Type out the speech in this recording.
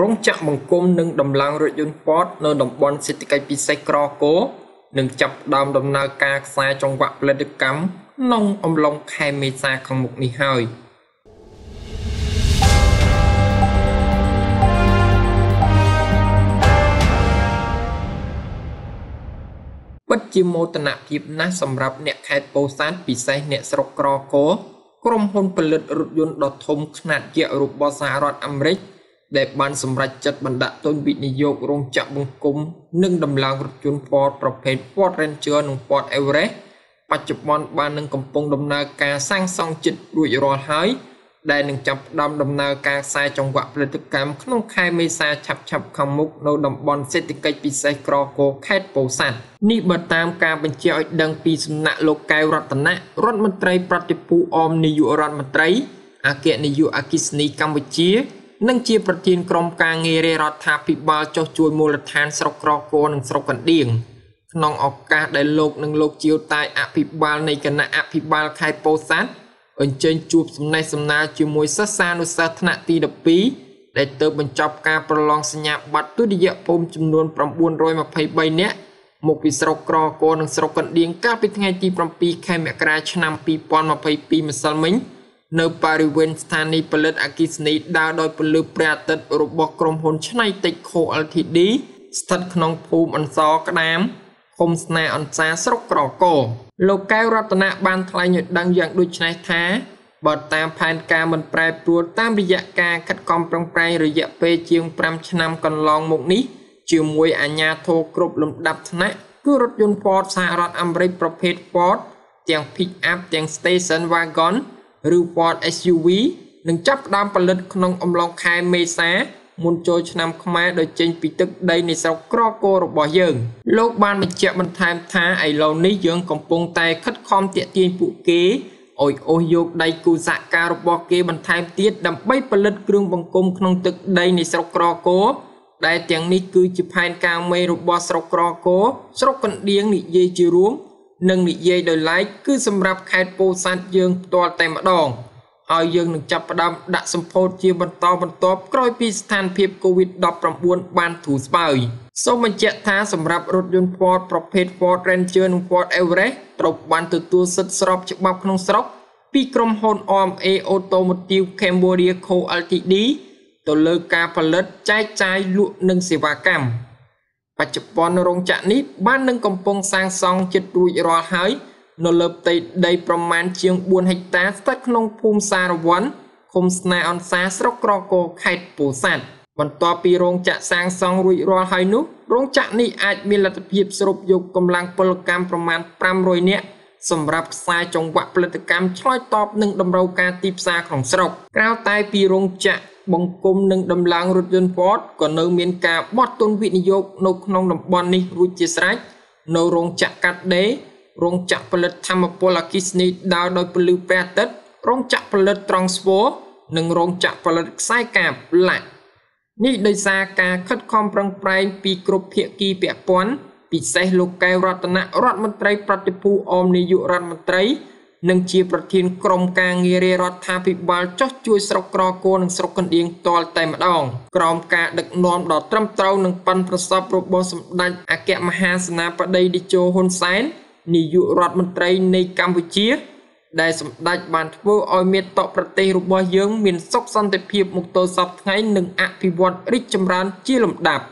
រោងចក្របង្គំនិងដំឡើងរថយន្តពតនៅតំបន់សេដ្ឋកិច្ចពិសេសក្រគរនឹងចាប់ផ្ដើមដំណើរការខ្សែចង្វាក់ផលិតកម្មក្នុងអំឡុងខែមេសាខាងមុខនេះហើយ។ិតជាមោទនភាពណាស់សម្រាប់អ្នកខេត្តពោធិ៍សាត់ពិសេសអ្នកស្រុកក្រគរក្រុមហ៊ុនផលិតរថយន្តដ៏ធំខ្នាតយក្សរបស់សហរដ្ឋអាមេរិកដែលបានសម្រេចចិត្តបណ្ដាក់ទុនវិនិយោគរោងចក្របង្គំនិងដំឡើងរថយន្ត Ford ប្រភេទ Ford Ranger និង Ford Everest បច្ចុប្បន្ន បាននឹងកំពុងដំណើរការសាងសង់ចិត្តរួចរាល់ហើយ ដែលនឹងចាប់ផ្ដើមដំណើរការខ្សែចង្វាក់ផលិតកម្មក្នុងខែមេសាឆាប់ឆាប់ខាងមុខនៅតំបន់សេដ្ឋកិច្ចពិសេសក្រកោខេត្តពោធិ៍សាត់នេះបើតាមការបញ្ជាឲ្យដឹងពីសំណាក់លោកកែវរតនៈរដ្ឋមន្ត្រីប្រតិភូអមនាយករដ្ឋមន្ត្រីអគ្គនាយកអគិសនីកម្ពុជានិងជាប្រធានក្រុមការងាររាជរដ្ឋាភិបាលចុះជួយមូលដ្ឋានស្រុកក្រគរនិងស្រុកកណ្ដៀងក្នុងឱកាសដែលលោកនិងលោកជាវតាយអភិបាលនៃគណៈអភិបាលខេត្តពោធិ៍សាត់អញ្ជើញជួបសំណេះសំណាលជាមួយសិស្សានុសិស្សថ្នាក់ទី12ដែលទើបបញ្ចប់ការប្រឡងសញ្ញាបត្រទុតិយភូមិចំនួន923នាក់មកពីស្រុកក្រគរនិងស្រុកកណ្ដៀងកាលពីថ្ងៃទី7ខែមករាឆ្នាំ2022ម្សិលមិញ។នៅបរិវេណស្ថានីយ៍ផលិតអគិសនីដើរដោយពន្លឺព្រះអាទិត្យរបស់ក្រុមហ៊ុនឆ្នៃតិច Co Ltd ស្ថិត ក្នុងភូមិអន្សរក្តាមឃុំស្នាអន្សាស្រុកក្រកោលោកកែវរតនៈបានថ្លែងឲ្យដឹងយ៉ាងដូចនេះថាបើតាមផែនការមិនប្រែប្រួល តាមរយៈការខិតខំប្រឹងប្រែងរយៈពេលជាង5ឆ្នាំកន្លងមកនេះជាមួយអាជ្ញាធរគ្រប់លំដាប់ថ្នាក់គឺរថយន្ត Ford សហរដ្ឋអាមេរិកប្រភេទ Ford ទាំង Pickup ទាំង Station Wagon ឬព័ទ្ធ SUV នឹងចាប់ផ្ដើមផលិត ក្នុងអំឡុងខែមេសាមុនចូលឆ្នាំខ្មែរដោយចេញពីទឹកដីនៃស្រុកក្រគររបស់យើង លោកបានបញ្ជាក់បន្ថែមថាឥឡូវនេះយើងកំពុងតែ ខិតខំទាក់ទាញពួកគេឲ្យអូសយកដៃគូសហការរបស់គេបន្ថែមទៀតដើម្បីផលិតគ្រឿងបង្គុំក្នុងទឹកដីនៃស្រុកក្រគរដែលទាំងនេះគឺជាផែនការមេរបស់ស្រុកក្រគរស្រុកកណ្ដៀងនិយាយជារួមនិងនិយាយដោយឡែកគឺសម្រាប់ខេត្តពោធិ៍សាត់យើងផ្ទាល់តែម្ដងហើយយើងនឹងចាប់ផ្ដើមដាក់សម្ពោធជាបន្តបន្ទាប់ក្រោយពីស្ថានភាព COVID-19 បាន ធូរស្បើយសូមបញ្ជាក់ថាសម្រាប់រថយន្ត Ford ប្រភេទ Ford Ranger និង Ford Everest ត្រូវបានទទួលសិទ្ធិស្របច្បាប់ក្នុងស្រុកពីក្រុមហ៊ុន OMA Automotive Cambodia Co Ltd ទៅលើការផលិតចែកចាយលក់និងសេវាកម្មបច្ចុប្បន្នរោងចក្រនេះបាននឹងកំពុងសាងសង់ជិតរួចរាល់ហើយ នៅលើផ្ទៃដីប្រមាណជាង4ហិកតាស្ថិតក្នុងភូមិសារវ័នឃុំស្នាអនសាស្រុកក្រគរខេត្តពោធិ៍សាត់បន្ទាប់ពីរោងចក្រសាងសង់រួចរាល់ហើយនោះរោងចក្រនេះអាចមានលទ្ធភាពស្រូបយកកម្លាំងពលកម្មប្រមាណ500នាក់សម្រាប់ខ្សែចង្វាក់ផលិតកម្មឆ្លើយតបនឹងតម្រូវការទីផ្សារក្នុងស្រុក ក្រៅតែពីរោងចក្របង្គំនិងដំឡើងរថយន្ត Ford ក៏នៅមានការបត់ទុនវិនិយោគនៅក្នុងតំបន់នេះរួចជាស្រេចនៅរោងចក្រកាត់ដេររោងចក្រផលិតធម្មពលអគិសនីដើរដោយពន្លឺព្រះអាទិត្យរោងចក្រផលិតត្រង់ស្វ័រនិងរោងចក្រផលិតខ្សែកាបឡាក់នេះដោយសារការខិតខំប្រឹងប្រែងពីគ្រប់ភាគីពាក់ព័ន្ធពិសេសលោកកែវរតនៈរដ្ឋមន្ត្រីប្រតិភូអមនាយករដ្ឋមន្ត្រីនិងជាប្រធានក្រុមការងាររាជរដ្ឋាភិបាលចោះជួយស្រុកក្រគរនិងស្រុកកណ្ដៀងតលតែម្ដងក្រោមការដឹកនាំដ៏ត្រឹមត្រូវនិងប៉ិនប្រសប់របស់សម្ដេចអគ្គមហាសេនាបតីតេជោហ៊ុនសែននាយករដ្ឋមន្ត្រីនៃកម្ពុជាដែលសម្ដេចបានធ្វើឲ្យមាតុប្រទេសរបស់យើងមានសុខសន្តិភាពមកទល់សពថ្ងៃនិងអភិវឌ្ឍរីកចម្រើនជាលំដាប់